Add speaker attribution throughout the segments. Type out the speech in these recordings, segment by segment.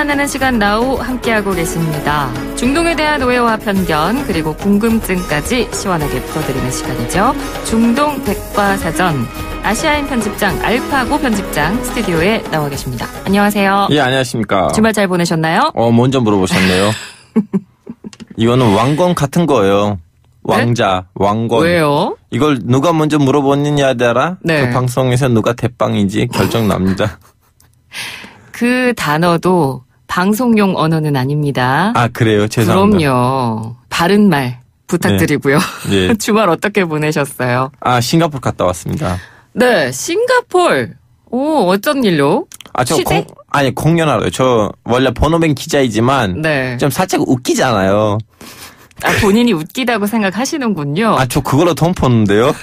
Speaker 1: 만나는 시간 나우 함께하고 계십니다. 중동에 대한 오해와 편견 그리고 궁금증까지 시원하게 풀어드리는 시간이죠. 중동 백과사전 아시아인 편집장 알파고 편집장 스튜디오에 나와 계십니다. 안녕하세요.
Speaker 2: 예 안녕하십니까. 주말
Speaker 1: 잘 보내셨나요?
Speaker 2: 어 먼저 물어보셨네요. 이거는 왕건 같은 거예요. 네? 왕자, 네? 왕건. 왜요? 이걸 누가 먼저 물어보느냐에 따라 네. 그 방송에서 누가 대빵인지 결정 납니다.
Speaker 1: 그 단어도 방송용 언어는 아닙니다.
Speaker 2: 아, 그래요? 죄송합니다.
Speaker 1: 그럼요. 바른 말 부탁드리고요. 네. 예. 주말 어떻게 보내셨어요?
Speaker 2: 아, 싱가폴 갔다 왔습니다.
Speaker 1: 네, 싱가폴. 오, 어쩐 일로? 아, 저 시대? 공,
Speaker 2: 아니, 공연하러요. 저 원래 번호뱅 기자이지만 네. 좀 살짝 웃기잖아요. 아, 본인이
Speaker 1: 웃기다고 생각하시는군요.
Speaker 2: 아, 저 그걸로 돈 버는데요.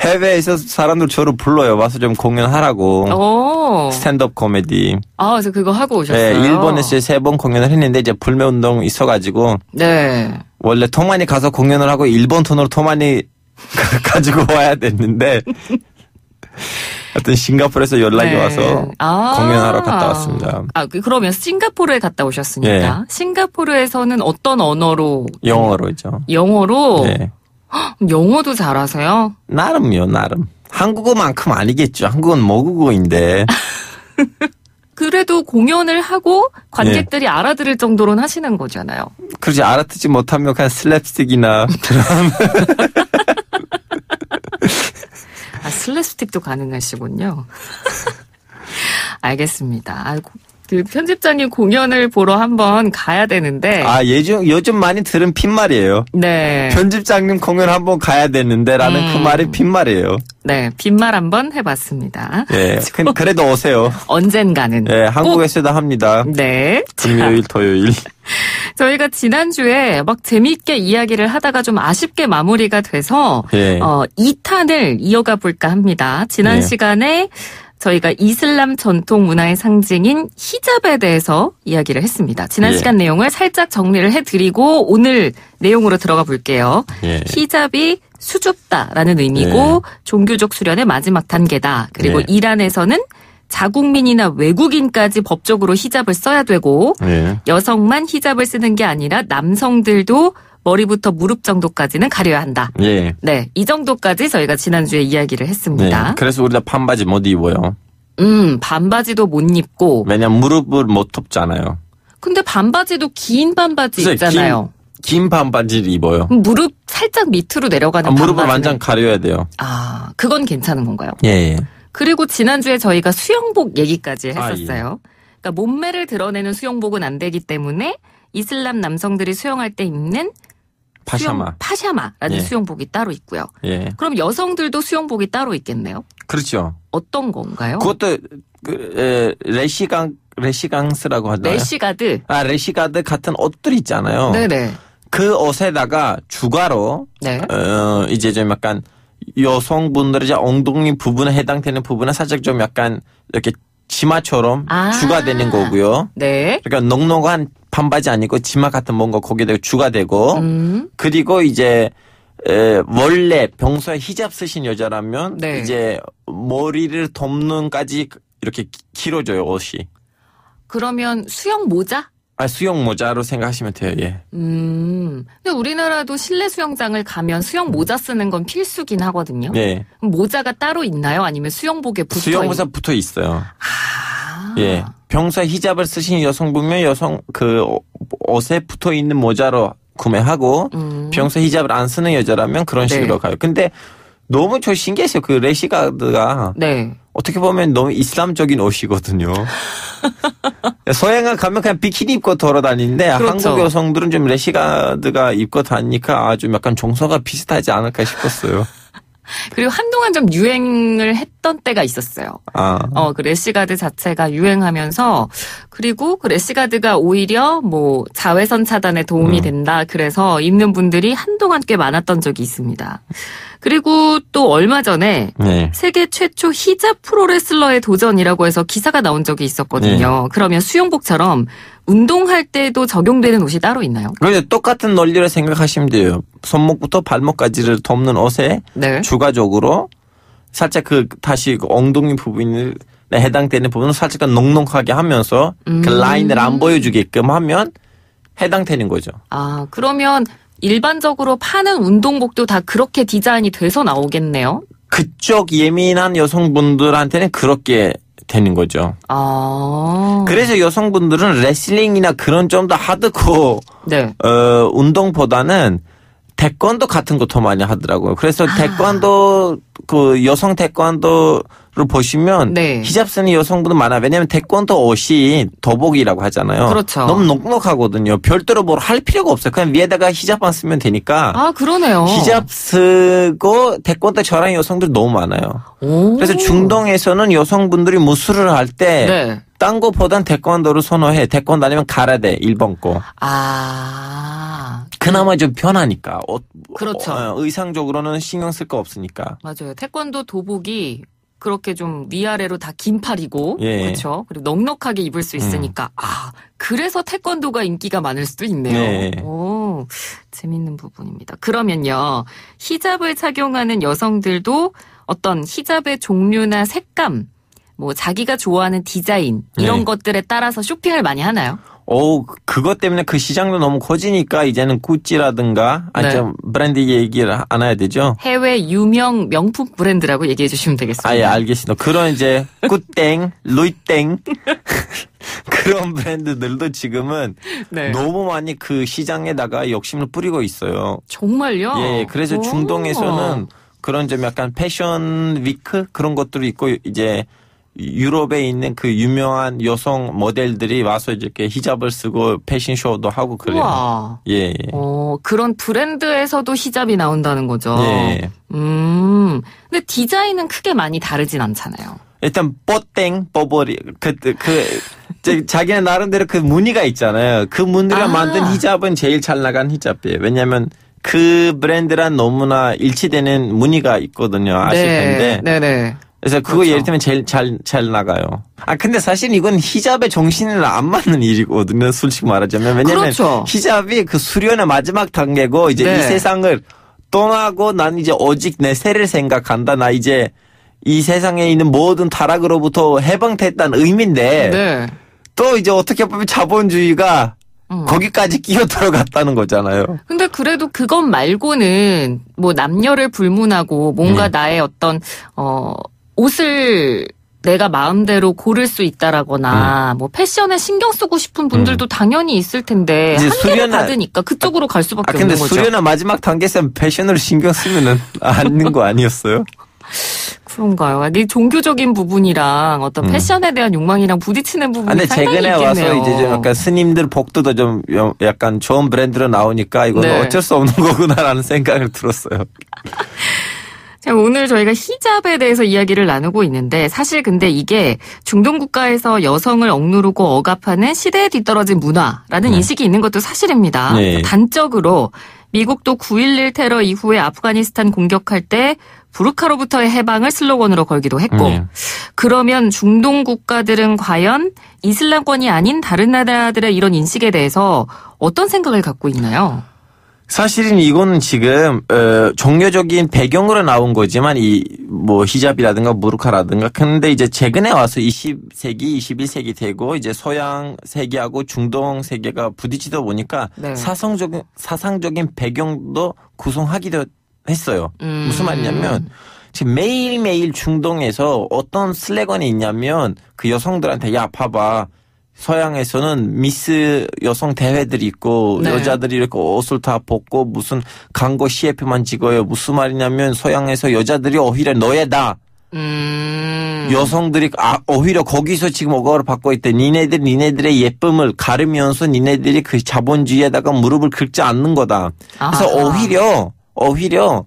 Speaker 2: 해외에서 사람들 저를 불러요. 와서 좀 공연하라고. 오. 스탠드업 코미디.
Speaker 1: 아, 그래서 그거 하고 오셨어요? 네, 일본에서
Speaker 2: 세 번 공연을 했는데 이제 불매 운동 있어가지고.
Speaker 1: 네.
Speaker 2: 원래 통마니 가서 공연을 하고 일본 돈으로 통마니 가지고 와야 됐는데. 하여튼 싱가포르에서 연락이 네. 와서 아~ 공연하러 갔다 왔습니다.
Speaker 1: 아 그 그러면 싱가포르에 갔다 오셨습니까 네. 예. 싱가포르에서는 어떤 언어로?
Speaker 2: 영어로 있죠.
Speaker 1: 영어로. 네. 영어도 잘하세요?
Speaker 2: 나름요, 나름. 한국어만큼 아니겠죠. 한국은 모국어인데. 뭐
Speaker 1: 그래도 공연을 하고 관객들이 예. 알아들을 정도로는 하시는 거잖아요.
Speaker 2: 그렇지 알아듣지 못하면 그냥 슬랩스틱이나 드럼.
Speaker 1: 아, 슬래스틱도 가능하시군요.
Speaker 2: 알겠습니다.
Speaker 1: 아이고, 그 편집장님 공연을 보러 한번 가야 되는데 아
Speaker 2: 예전 요즘 많이 들은 핀말이에요. 네. 편집장님 공연 한번 가야 되는데라는 그 음. 그 말이 핀말이에요.
Speaker 1: 네, 빈말 한번 해봤습니다.
Speaker 2: 네, 그래도 오세요. 언젠가는. 네, 한국에서도 합니다. 네. 금요일, 토요일.
Speaker 1: 저희가 지난주에 막 재미있게 이야기를 하다가 좀 아쉽게 마무리가 돼서 예. 어, 2탄을 이어가 볼까 합니다. 지난 예. 시간에 저희가 이슬람 전통 문화의 상징인 히잡에 대해서 이야기를 했습니다. 지난 예. 시간 내용을 살짝 정리를 해드리고 오늘 내용으로 들어가 볼게요. 예. 히잡이 수줍다라는 의미고 예. 종교적 수련의 마지막 단계다. 그리고 예. 이란에서는 자국민이나 외국인까지 법적으로 히잡을 써야 되고 예. 여성만 히잡을 쓰는 게 아니라 남성들도 머리부터 무릎 정도까지는 가려야 한다. 예. 네, 이 정도까지 저희가 지난주에 이야기를 했습니다. 네,
Speaker 2: 그래서 우리가 반바지 못 입어요. 음, 반바지도 못 입고. 왜냐면 무릎을 못 덮잖아요.
Speaker 1: 근데 반바지도 긴 반바지 있잖아요.
Speaker 2: 긴, 긴 반바지를 입어요.
Speaker 1: 무릎 살짝 밑으로 내려가는 아, 무릎을 완전
Speaker 2: 가려야 돼요. 아,
Speaker 1: 그건 괜찮은 건가요? 예. 예. 그리고 지난주에 저희가 수영복 얘기까지 아, 했었어요. 아, 예. 그러니까 몸매를 드러내는 수영복은 안 되기 때문에 이슬람 남성들이 수영할 때 입는 파샤마. 수영, 라는 예. 수영복이 따로 있고요. 예. 그럼 여성들도 수영복이 따로 있겠네요. 그렇죠. 어떤 건가요?
Speaker 2: 그것도 그, 에, 레시강 레시강스라고 하죠. 레시가드. 아 레시가드 같은 옷들 있잖아요. 네네. 그 옷에다가 주가로 네. 어, 이제 좀 약간 여성분들의 엉덩이 부분에 해당되는 부분에 살짝 좀 약간 이렇게 치마처럼 아~ 추가되는 거고요. 네. 그러니까 넉넉한 반바지 아니고 지마 같은 뭔가 거기에 대고 주가 되고 음. 그리고 이제 에, 원래 병소에 히잡 쓰신 여자라면 네. 이제 머리를 덮는까지 이렇게 길어져요 옷이.
Speaker 1: 그러면 수영 모자?
Speaker 2: 아 수영 모자로 생각하시면 돼요. 예.
Speaker 1: 음. 근데 우리나라도 실내 수영장을 가면 수영 모자 쓰는 건 필수긴 하거든요. 네. 모자가 따로 있나요? 아니면 수영복에 붙어? 수영 모자
Speaker 2: 붙어 있어요. 아. 예. 병사 히잡을 쓰신 여성분면 여성 그 옷에 붙어 있는 모자로 구매하고 음. 병사 히잡을 안 쓰는 여자라면 그런 네. 식으로 네. 가요. 근데 너무 저 신기했어요. 그 레시가드가 네. 어떻게 보면 너무 이슬람적인 옷이거든요. 서양을 가면 그냥 비키니 입고 돌아다니는데 그렇죠. 한국 여성들은 좀 레시가드가 입고 다니니까 아주 약간 종소가 비슷하지 않을까 싶었어요.
Speaker 1: 그리고 한동안 좀 유행을 했던 때가 있었어요. 아. 어, 그 래시가드 자체가 유행하면서 그리고 그 래시가드가 오히려 뭐 자외선 차단에 도움이 음. 된다. 그래서 입는 분들이 한동안 꽤 많았던 적이 있습니다. 그리고 또 얼마 전에 네. 세계 최초 히잡 프로레슬러의 도전이라고 해서 기사가 나온 적이
Speaker 2: 있었거든요.
Speaker 1: 네. 그러면 수영복처럼 운동할 때도 적용되는 옷이 따로 있나요?
Speaker 2: 그런 그러니까 똑같은 논리를 생각하시면 돼요. 손목부터 발목까지를 덮는 옷에 네. 추가적으로 살짝 그 다시 그 엉덩이 부분을 해당되는 부분을 살짝 넉넉하게 하면서 그 음. 그 라인을 안 보여주게끔 하면 해당되는 거죠.
Speaker 1: 아 그러면 일반적으로 파는 운동복도 다 그렇게 디자인이 돼서 나오겠네요.
Speaker 2: 그쪽 예민한 여성분들한테는 그렇게 되는 거죠.
Speaker 1: 아.
Speaker 2: 그래서 여성분들은 레슬링이나 그런 좀 더 하드코어 네. 어, 운동보다는 태권도 같은 거 더 많이 하더라고요. 그래서 아. 태권도 그 여성 태권도를 보시면 네. 히잡 쓰는 여성분도 많아. 왜냐하면 태권도 옷이 도복이라고 하잖아요. 그렇죠. 너무 넉넉하거든요. 별도로 뭘 할 필요가 없어요. 그냥 위에다가 히잡만 쓰면 되니까. 아
Speaker 1: 그러네요. 히잡
Speaker 2: 쓰고 태권도 저랑 여성들 너무 많아요. 오. 그래서 중동에서는 여성분들이 무술을 할때 네. 딴 거보단 태권도를 선호해. 태권도 아니면 가라데 일본 거. 아. 그나마 좀 편하니까. 옷, 어, 그렇죠. 어, 의상적으로는 신경 쓸 거 없으니까.
Speaker 1: 맞아요. 태권도 도복이 그렇게 좀 위아래로 다 긴팔이고 예. 그렇죠. 그리고 넉넉하게 입을 수 음. 있으니까 음. 아 그래서 태권도가 인기가 많을 수도 있네요. 예. 오 재밌는 부분입니다. 그러면요 히잡을 착용하는 여성들도 어떤 히잡의 종류나 색감 뭐 자기가 좋아하는 디자인 이런 네. 것들에 따라서 쇼핑을 많이 하나요?
Speaker 2: 어 그것 때문에 그 시장도 너무 커지니까 이제는 구찌라든가 아참 네. 브랜드 얘기를 안 해야 되죠.
Speaker 1: 해외 유명 명품 브랜드라고 얘기해 주시면 되겠습니다. 아예
Speaker 2: 알겠습니다. 그런 이제 꾸땡, 루이땡 그런 브랜드들도 지금은 네. 너무 많이 그 시장에다가 욕심을 뿌리고 있어요.
Speaker 1: 정말요? 예, 예. 그래서 중동에서는
Speaker 2: 그런 좀 약간 패션 위크 그런 것들이 있고 이제 유럽에 있는 그 유명한 여성 모델들이 와서 이렇게 히잡을 쓰고 패션쇼도 하고 그래요. 우와. 예, 예.
Speaker 1: 어, 그런 브랜드에서도 히잡이 나온다는 거죠. 예. 음. 근데 디자인은 크게 많이 다르진 않잖아요.
Speaker 2: 일단 뽀땡 뽀버리 그그 그, 그, 그 자기네 나름대로 그 무늬가 있잖아요. 그 무늬가 아. 만든 히잡은 제일 잘 나간 히잡이에요. 왜냐면 그 브랜드랑 너무나 일치되는 무늬가 있거든요. 아실 네. 텐데. 네, 네, 네. 그래서 그거 그렇죠. 예를 들면 제일 잘, 잘 나가요. 아, 근데 사실 이건 히잡의 정신을 안 맞는 일이거든요. 솔직히 말하자면. 왜냐면 그렇죠. 히잡이 그 수련의 마지막 단계고 이제 네. 이 세상을 떠나고 난 이제 오직 내 새를 생각한다. 나 이제 이 세상에 있는 모든 타락으로부터 해방됐다는 의미인데 네. 또 이제 어떻게 보면 자본주의가 음. 거기까지 끼어 들어갔다는 거잖아요.
Speaker 1: 근데 그래도 그것 말고는 뭐 남녀를 불문하고 뭔가 음. 나의 어떤 어 옷을 내가 마음대로 고를 수 있다라거나 음. 뭐 패션에 신경 쓰고 싶은 분들도 음. 당연히 있을 텐데 한계를 받으니까 그쪽으로 아, 갈 수밖에 아, 없는 거죠. 근데 수련아
Speaker 2: 마지막 단계에서 패션으로 신경 쓰면은 않는 아, 거 아니었어요?
Speaker 1: 그런가요? 네 종교적인 부분이랑 어떤 음. 패션에 대한 욕망이랑 부딪히는 부분이 근데 상당히 있겠네요. 와서 이제 좀
Speaker 2: 약간 스님들 복도도 좀 약간 좋은 브랜드로 나오니까 이건 네. 어쩔 수 없는 거구나라는 생각을 들었어요.
Speaker 1: 자, 오늘 저희가 히잡에 대해서 이야기를 나누고 있는데 사실 근데 이게 중동 국가에서 여성을 억누르고 억압하는 시대에 뒤떨어진 문화라는 네. 인식이 있는 것도 사실입니다. 네. 단적으로 미국도 9.11 테러 이후에 아프가니스탄 공격할 때 부르카로부터의 해방을 슬로건으로 걸기도 했고 네. 그러면 중동 국가들은 과연 이슬람권이 아닌 다른 나라들의 이런 인식에 대해서 어떤 생각을 갖고 있나요?
Speaker 2: 사실은 이거는 지금 어, 종교적인 배경으로 나온 거지만 이 뭐 히잡이라든가 무르카라든가 근데 이제 최근에 와서 20세기, 21세기 되고 이제 서양 세계하고 중동 세계가 부딪히다 보니까 네. 사상적인 사상적인 배경도 구성하기도 했어요. 음. 무슨 말이냐면 지금 매일매일 중동에서 어떤 슬래건이 있냐면 그 여성들한테 야 봐봐 서양에서는 미스 여성 대회들이 있고 네. 여자들이 이렇게 옷을 다 벗고 무슨 광고 CF만 찍어요. 무슨 말이냐면 서양에서 여자들이 오히려 너예다 음. 여성들이 아, 오히려 거기서 지금 억울을 받고 있대. 니네들 니네들의 예쁨을 가르면서 니네들이 그 자본주의에다가 무릎을 긁지 않는 거다. 그래서 아하. 오히려 오히려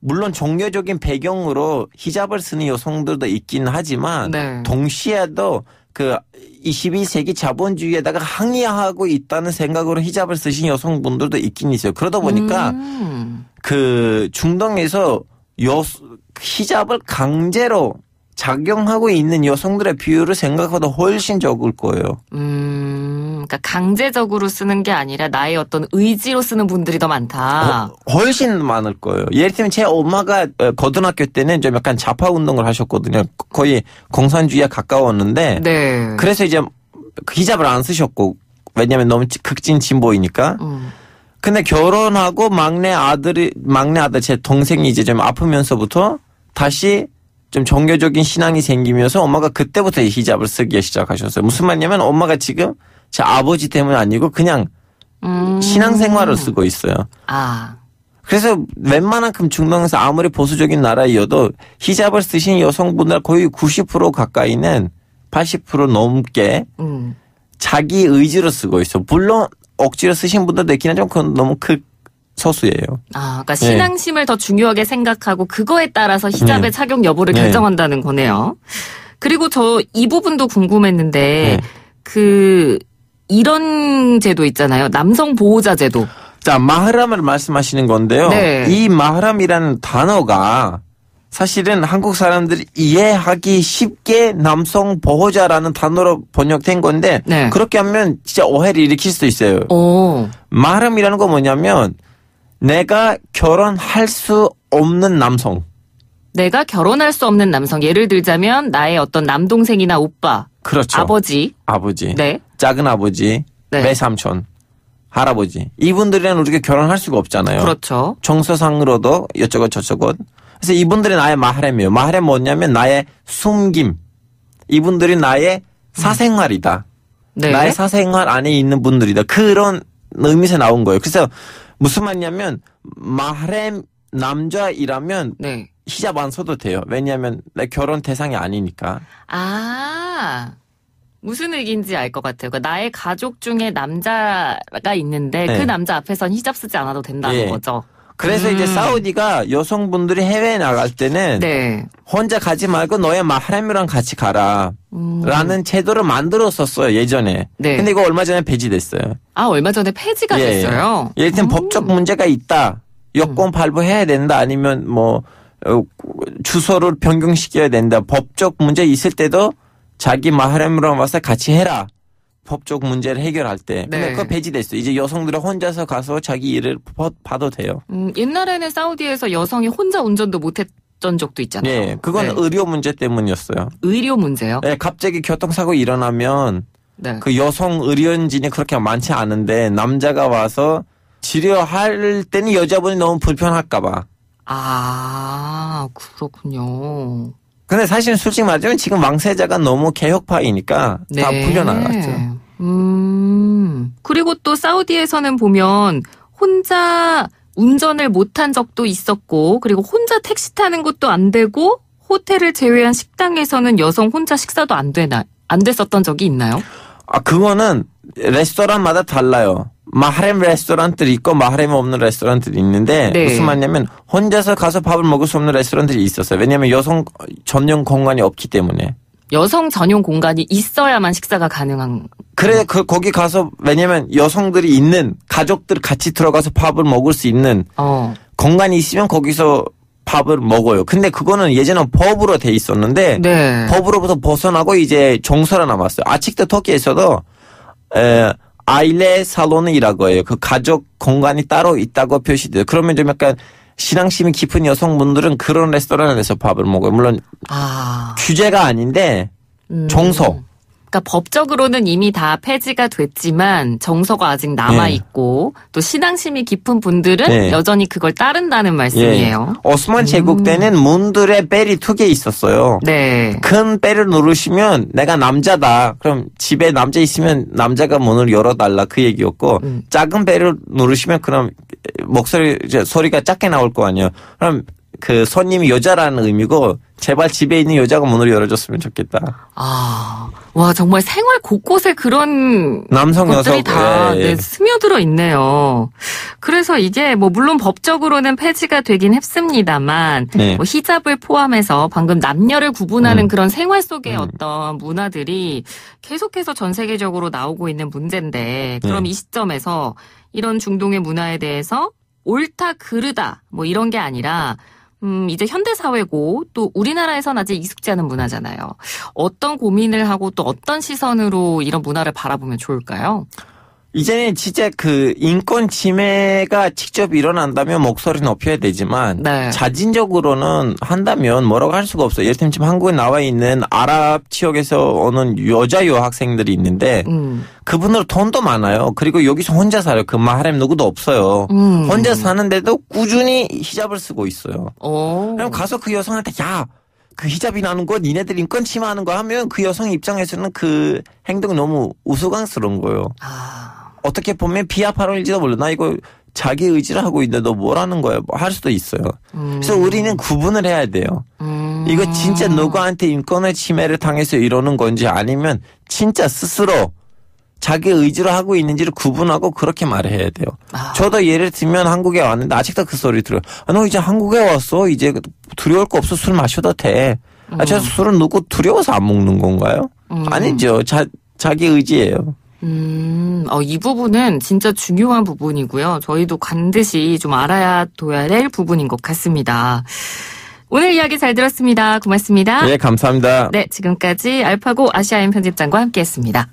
Speaker 2: 물론 종교적인 배경으로 히잡을 쓰는 여성들도 있긴 하지만 네. 동시에도 그 22세기 자본주의에다가 항의하고 있다는 생각으로 히잡을 쓰신 여성분들도 있긴 있어요. 그러다 보니까
Speaker 1: 음.
Speaker 2: 그 중동에서 여 히잡을 강제로 작용하고 있는 여성들의 비율을 생각보다 훨씬 적을 거예요.
Speaker 1: 음. 그러니까 강제적으로 쓰는 게 아니라 나의 어떤 의지로 쓰는 분들이 더 많다.
Speaker 2: 어, 훨씬 많을 거예요. 예를 들면 제 엄마가 어, 고등학교 때는 좀 약간 자파 운동을 하셨거든요. 거의 공산주의에 가까웠는데 네. 그래서 이제 그 히잡을 안 쓰셨고 왜냐면 하 너무 극진 진보이니까. 음. 근데 결혼하고 막내 아들이 막내 아들 제 동생이 이제 좀 아프면서부터 다시 좀 종교적인 신앙이 생기면서 엄마가 그때부터 히잡을 쓰기 시작하셨어요. 무슨 말이냐면 엄마가 지금 제 아버지 때문 아니고 그냥 음. 신앙생활을 쓰고 있어요. 아. 그래서 웬만한큼 중동에서 아무리 보수적인 나라이어도 히잡을 쓰신 여성분들 거의 90% 가까이는 80% 넘게 음. 자기 의지로 쓰고 있어. 물론 억지로 쓰신 분들도 있긴 하지만 그건 너무 극 소수예요. 아,
Speaker 1: 그러니까 네. 신앙심을 네. 더 중요하게 생각하고 그거에 따라서 히잡의 네. 착용 여부를 네. 결정한다는 거네요. 그리고 저 이 부분도 궁금했는데
Speaker 2: 네. 그 이런 제도 있잖아요. 남성 보호자 제도. 자, 마하람을 말씀하시는 건데요. 네. 이 마하람이라는 단어가 사실은 한국 사람들이 이해하기 쉽게 남성 보호자라는 단어로 번역된 건데 네. 그렇게 하면 진짜 오해를 일으킬 수도 있어요. 오. 마하람이라는 건 뭐냐면 내가 결혼할 수 없는 남성.
Speaker 1: 내가 결혼할 수 없는 남성. 예를 들자면 나의 어떤 남동생이나 오빠. 그렇죠.
Speaker 2: 아버지. 아버지. 네. 작은 아버지, 네. 외삼촌, 할아버지 이분들이랑 우리가 결혼할 수가 없잖아요. 그렇죠. 정서상으로도 여쭤저것 저쩌것. 그래서 이분들이 나의 마하렘이에요. 마하렘 뭐냐면 나의 숨김. 이분들이 나의 사생활이다. 네. 나의 사생활 안에 있는 분들이다. 그런 의미에서 나온 거예요. 그래서 무슨 말이냐면 마하렘 남자이라면 네. 히잡 안 써도 돼요. 왜냐하면 내 결혼 대상이 아니니까.
Speaker 1: 아. 무슨 얘기인지 알 것 같아요. 그러니까 나의 가족 중에 남자가 있는데 그 네. 그 남자 앞에선 히잡 쓰지 않아도 된다는 예. 거죠.
Speaker 2: 그래서 음. 이제 사우디가 여성분들이 해외에 나갈 때는 네. 혼자 가지 말고 너의 마하렘이랑 같이 가라. 음. 라는 제도를 만들었었어요 예전에. 네. 근데 이거 얼마 전에 폐지됐어요.
Speaker 1: 아 얼마 전에 폐지가 예. 예. 됐어요.
Speaker 2: 예를 들면 음. 법적 문제가 있다. 여권 음. 발부해야 된다. 아니면 뭐 어, 주소를 변경시켜야 된다. 법적 문제 있을 때도 자기 마하렘으로 와서 같이 해라. 법적 문제를 해결할 때. 근 네. 그거 배제됐어. 이제 여성들은 혼자서 가서 자기 일을 봐도 돼요.
Speaker 1: 음, 옛날에는 사우디에서 여성이 혼자 운전도 못했 던 적도 있잖아요. 네, 그건 네.
Speaker 2: 의료 문제 때문이었어요.
Speaker 1: 의료 문제요?
Speaker 2: 네, 갑자기 교통사고 일어나면 네. 그 여성 의료진이 그렇게 많지 않은데 남자가 와서 치료할 때는 여자분이 너무 불편할까봐. 아, 그렇군요. 근데 사실 솔직히 말하자면 지금 왕세자가 너무 개혁파이니까 네. 다 풀려나갔죠.
Speaker 1: 음. 그리고 또 사우디에서는 보면 혼자 운전을 못한 적도 있었고, 그리고 혼자 택시 타는 것도 안 되고, 호텔을 제외한 식당에서는 여성 혼자 식사도 안 되나, 안 됐었던 적이
Speaker 2: 있나요? 아, 그거는 레스토랑마다 달라요. 마하렘 레스토랑들이 있고 마하렘 없는 레스토랑들이 있는데 네. 무슨 말이냐면 혼자서 가서 밥을 먹을 수 없는 레스토랑들이 있었어요. 왜냐하면 여성 전용 공간이 없기 때문에.
Speaker 1: 여성 전용 공간이 있어야만 식사가 가능한.
Speaker 2: 그래, 그, 거기 가서, 왜냐면 여성들이 있는, 가족들 같이 들어가서 밥을 먹을 수 있는 어. 공간이 있으면 거기서 밥을 먹어요. 근데 그거는 예전에 법으로 돼 있었는데, 네. 법으로부터 벗어나고 이제 종서로 남았어요. 아직도 터키에서도 에, 아일레 살론이라고 해요. 그 가족 공간이 따로 있다고 표시돼요. 그러면 좀 약간 신앙심이 깊은 여성분들은 그런 레스토랑에서 밥을 먹어요. 물론 아. 규제가 아닌데 음. 정서. 그러니까
Speaker 1: 법적으로는 이미 다 폐지가 됐지만 정서가 아직 남아 있고 또 신앙심이 깊은 분들은 네. 여전히 그걸 따른다는 말씀이에요.
Speaker 2: 예. 오스만 제국 때는 음. 문들의 벨이 두 개 있었어요. 네. 큰 벨을 누르시면 내가 남자다. 그럼 집에 남자 있으면 남자가 문을 열어달라 그 얘기였고 음. 작은 벨을 누르시면 그럼 목소리 소리가 작게 나올 거 아니에요. 그럼 그 손님이 여자라는 의미고 제발 집에 있는 여자가 문을 열어줬으면 좋겠다. 아,
Speaker 1: 와 정말 생활 곳곳에 그런 남성 것들이 여성 다 예, 예. 네, 스며들어 있네요. 그래서 이게 뭐 물론 법적으로는 폐지가 되긴 했습니다만 네. 뭐 히잡을 포함해서 방금 남녀를 구분하는 음. 그런 생활 속의 음. 어떤 문화들이 계속해서 전 세계적으로 나오고 있는 문제인데 그럼 네. 이 시점에서 이런 중동의 문화에 대해서 옳다 그르다 뭐 이런 게 아니라 음, 이제 현대사회고 또 우리나라에선 아직 익숙지 않은 문화잖아요. 어떤 고민을 하고 또 어떤 시선으로 이런 문화를 바라보면 좋을까요?
Speaker 2: 이제는 진짜 그 인권 침해가 직접 일어난다면 목소리 높여야 되지만 네. 자진적으로는 한다면 뭐라고 할 수가 없어요. 예를 들면 지금 한국에 나와 있는 아랍 지역에서 오는 여자 유학생들이 있는데 음. 그분들 돈도 많아요. 그리고 여기서 혼자 살아요. 그 마하렘 누구도 없어요. 음. 혼자 사는데도 꾸준히 히잡을 쓰고 있어요. 오. 그럼 가서 그 여성한테 야 그 히잡이 나는 거 니네들 인권 침해하는 거 하면 그 여성 입장에서는 그 행동 너무 우스꽝스러운 거예요. 아. 어떻게 보면 비아파로일지도 몰라. 나 이거 자기 의지를 하고 있는데 너 뭐라는 거야? 뭐할 수도 있어요. 음. 그래서 우리는 구분을 해야 돼요. 음. 이거 진짜 누구한테 인권의 침해를 당해서 이러는 건지 아니면 진짜 스스로 자기 의지로 하고 있는지를 구분하고 그렇게 말해야 을 돼요. 아. 저도 예를 들면 한국에 왔는데 아직도 그 소리 들어요. 아, 너 이제 한국에 왔어. 이제 두려울 거 없어. 술 마셔도 돼. 아, 음. 아, 저 술은 누구 두려워서 안 먹는 건가요? 음. 아니죠. 자, 자기 의지예요.
Speaker 1: 음, 어, 이 부분은 진짜 중요한 부분이고요. 저희도 반드시 좀 알아야 둬야 될 부분인 것 같습니다. 오늘 이야기 잘 들었습니다. 고맙습니다. 예, 감사합니다. 네, 지금까지 알파고 아시아인 편집장과 함께했습니다.